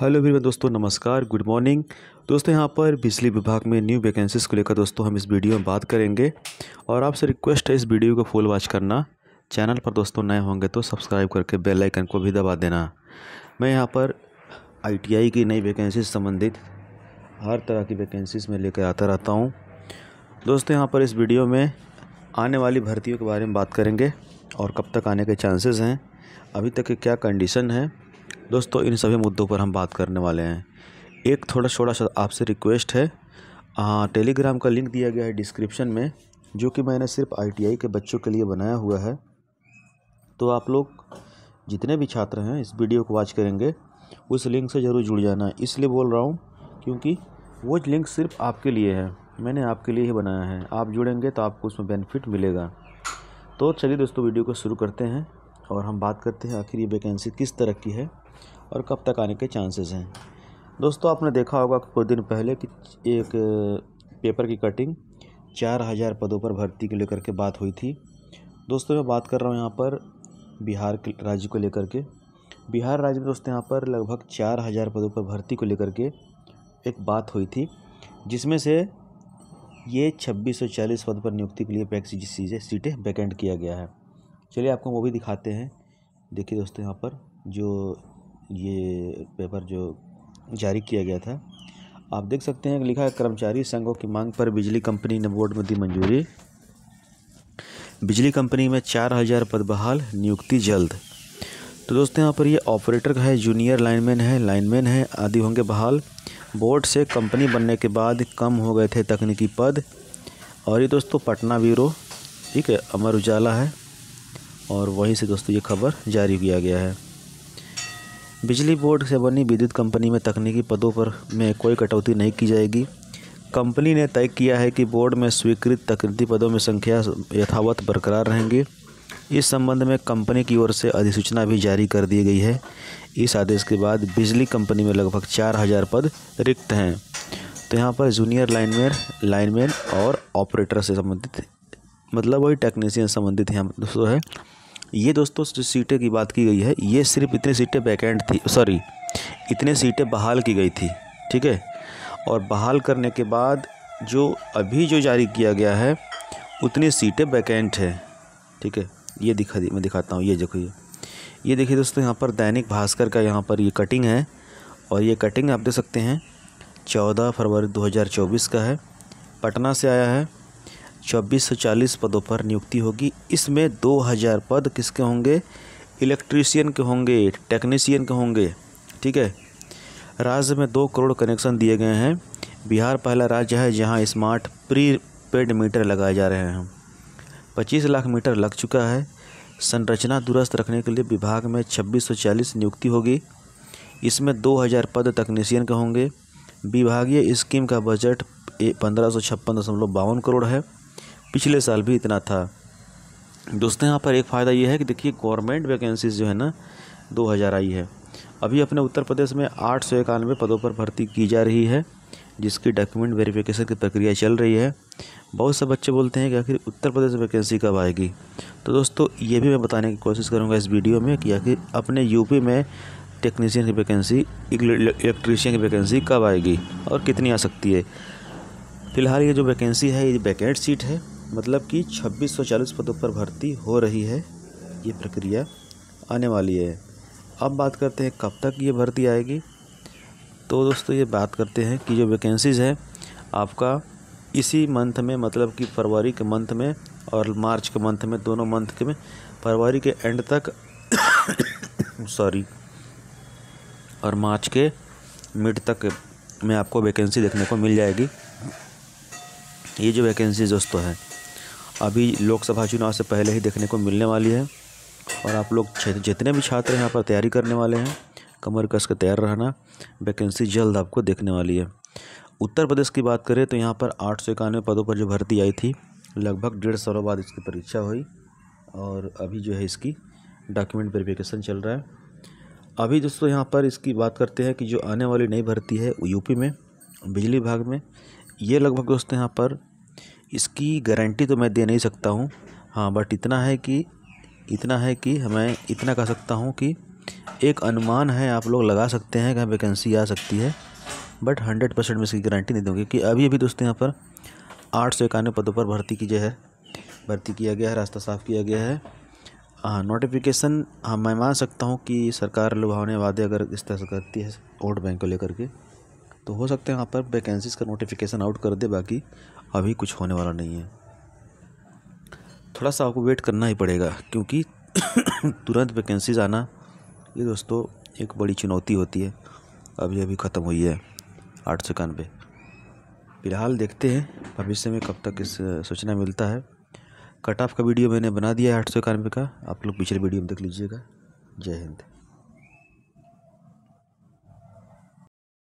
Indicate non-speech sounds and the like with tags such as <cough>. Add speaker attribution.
Speaker 1: hello everyone दोस्तों नमस्कार good morning दोस्तों यहाँ पर बिजली विभाग में न्यू वैकेंसीज को लेकर दोस्तों हम इस वीडियो में बात करेंगे और आपसे रिक्वेस्ट है इस वीडियो को फुल वॉच करना चैनल पर दोस्तों नए होंगे तो सब्सक्राइब करके बेल आइकन को भी दबा देना मैं यहाँ पर आईटीआई की नई वैकेंसी संबंधित हर तरह की वैकेंसीज में लेकर आता रहता हूँ दोस्तों यहाँ पर इस वीडियो में आने वाली भर्तियों के बारे में बात करेंगे और कब तक आने के चांसेस हैं अभी तक की क्या कंडीशन है दोस्तों इन सभी मुद्दों पर हम बात करने वाले हैं एक थोड़ा छोटा सा आपसे रिक्वेस्ट है आ, टेलीग्राम का लिंक दिया गया है डिस्क्रिप्शन में जो कि मैंने सिर्फ आईटीआई के बच्चों के लिए बनाया हुआ है तो आप लोग जितने भी छात्र हैं इस वीडियो को वॉच करेंगे उस लिंक से ज़रूर जुड़ जाना इसलिए बोल रहा हूँ क्योंकि वो लिंक सिर्फ आपके लिए है मैंने आपके लिए ही बनाया है आप जुड़ेंगे तो आपको उसमें बेनिफिट मिलेगा तो चलिए दोस्तों वीडियो को शुरू करते हैं और हम बात करते हैं आखिर ये वैकेंसी किस तरह की है और कब तक आने के चांसेस हैं दोस्तों आपने देखा होगा कुछ दिन पहले कि एक पेपर की कटिंग चार हज़ार पदों पर भर्ती को लेकर के बात हुई थी दोस्तों मैं बात कर रहा हूँ यहाँ पर बिहार के राज्य को लेकर के बिहार राज्य में दोस्तों यहाँ पर लगभग चार हज़ार पदों पर भर्ती को लेकर के एक बात हुई थी जिसमें से ये छब्बीस सौ चालीस पद पर नियुक्ति के लिए पैक्सी सीटें वैकेंट किया गया है चलिए आपको वो भी दिखाते हैं देखिए दोस्तों यहाँ पर जो ये पेपर जो जारी किया गया था आप देख सकते हैं लिखा है कर्मचारी संघों की मांग पर बिजली कंपनी ने बोर्ड में दी मंजूरी बिजली कंपनी में चार हज़ार पद बहाल नियुक्ति जल्द तो दोस्तों यहाँ पर ये ऑपरेटर है जूनियर लाइनमैन है लाइनमैन है आदि होंगे बहाल बोर्ड से कंपनी बनने के बाद कम हो गए थे तकनीकी पद और ये दोस्तों पटना ब्यूरो ठीक है अमर उजाला है और वहीं से दोस्तों ये खबर जारी किया गया है बिजली बोर्ड से बनी विद्युत कंपनी में तकनीकी पदों पर में कोई कटौती नहीं की जाएगी कंपनी ने तय किया है कि बोर्ड में स्वीकृत तकनीकी पदों में संख्या यथावत बरकरार रहेंगी इस संबंध में कंपनी की ओर से अधिसूचना भी जारी कर दी गई है इस आदेश के बाद बिजली कंपनी में लगभग चार हज़ार पद रिक्त हैं तो यहाँ पर जूनियर लाइनमैन लाइनमैन और ऑपरेटर से संबंधित मतलब वही टेक्नीसियन संबंधित यहाँ दोस्तों है ये दोस्तों जो सीटें की बात की गई है ये सिर्फ इतनी सीटें वैकेंट थी सॉरी इतने सीटें बहाल की गई थी ठीक है और बहाल करने के बाद जो अभी जो जारी किया गया है उतनी सीटें वैकेंट है ठीक है ये दिखा दी मैं दिखाता हूँ ये देखो ये ये देखिए दोस्तों यहाँ पर दैनिक भास्कर का यहाँ पर ये कटिंग है और ये कटिंग आप देख सकते हैं चौदह फरवरी दो का है पटना से आया है 2440 पदों पर नियुक्ति होगी इसमें 2000 पद किसके होंगे इलेक्ट्रीशियन के होंगे टेक्नीशियन के होंगे ठीक है राज्य में दो करोड़ कनेक्शन दिए गए हैं बिहार पहला राज्य है जहां स्मार्ट प्री पेड मीटर लगाए जा रहे हैं 25 लाख मीटर लग चुका है संरचना दुरुस्त रखने के लिए विभाग में छब्बीस नियुक्ति होगी इसमें दो पद तकनीशियन के होंगे विभागीय स्कीम का बजट पंद्रह सौ छप्पन दशमलव बावन करोड़ है पिछले साल भी इतना था दोस्तों यहाँ पर एक फ़ायदा ये है कि देखिए गवर्नमेंट वैकेंसीज जो है ना हज़ार आई है अभी अपने उत्तर प्रदेश में आठ सौ इक्यानवे पदों पर भर्ती की जा रही है जिसकी डॉक्यूमेंट वेरिफिकेशन की प्रक्रिया चल रही है बहुत से बच्चे बोलते हैं कि आखिर उत्तर प्रदेश वैकेंसी कब आएगी तो दोस्तों ये भी मैं बताने की कोशिश करूँगा इस वीडियो में कि आखिर अपने यूपी में टेक्नीशियन की वैकेंसी इलेक्ट्रीशियन की वैकेंसी कब आएगी और कितनी आ सकती है फिलहाल ये जो वैकेंसी है ये वैकेंट सीट है मतलब कि 2640 पदों पर भर्ती हो रही है ये प्रक्रिया आने वाली है अब बात करते हैं कब तक ये भर्ती आएगी तो दोस्तों ये बात करते हैं कि जो वैकेंसीज़ है आपका इसी मंथ में मतलब कि फरवरी के मंथ में और मार्च के मंथ में दोनों मंथ के में फरवरी के एंड तक सॉरी <coughs> और मार्च के मिड तक में आपको वैकेंसी देखने को मिल जाएगी ये जो वैकेंसी दोस्तों है अभी लोकसभा चुनाव से पहले ही देखने को मिलने वाली है और आप लोग जितने भी छात्र यहाँ पर तैयारी करने वाले हैं कमर कस के तैयार रहना वैकेंसी जल्द आपको देखने वाली है उत्तर प्रदेश की बात करें तो यहाँ पर आठ सौ इक्यानवे पदों पर जो भर्ती आई थी लगभग डेढ़ सालों बाद इसकी परीक्षा हुई और अभी जो है इसकी डॉक्यूमेंट वेरिफिकेशन चल रहा है अभी दोस्तों यहाँ पर इसकी बात करते हैं कि जो आने वाली नई भर्ती है यूपी में बिजली विभाग में ये लगभग दोस्तों यहाँ पर इसकी गारंटी तो मैं दे नहीं सकता हूँ हाँ बट इतना है कि इतना है कि मैं इतना कह सकता हूँ कि एक अनुमान है आप लोग लगा सकते हैं कि वैकेंसी आ सकती है बट हंड्रेड परसेंट में इसकी गारंटी नहीं दूँगी क्योंकि अभी अभी दोस्तों यहाँ पर आठ सौ इक्यानवे पदों पर भर्ती की जो है भर्ती किया गया है रास्ता साफ किया गया है हाँ नोटिफिकेशन हाँ मैं मान सकता हूँ कि सरकार लुभावने वादे अगर इस तरह से करती है वोट बैंक को लेकर के तो हो सकता है यहाँ पर वैकेंसीज का नोटिफिकेशन आउट कर दे बाकी अभी कुछ होने वाला नहीं है थोड़ा सा आपको वेट करना ही पड़ेगा क्योंकि <coughs> तुरंत वैकेंसीज आना ये दोस्तों एक बड़ी चुनौती होती है अभी अभी ख़त्म हुई है आठ सौ इक्यानवे फिलहाल देखते हैं भविष्य में कब तक इस सूचना मिलता है कट ऑफ का वीडियो मैंने बना दिया है आठ सौ इक्यानवे का आप लोग पिछले वीडियो में देख लीजिएगा जय हिंद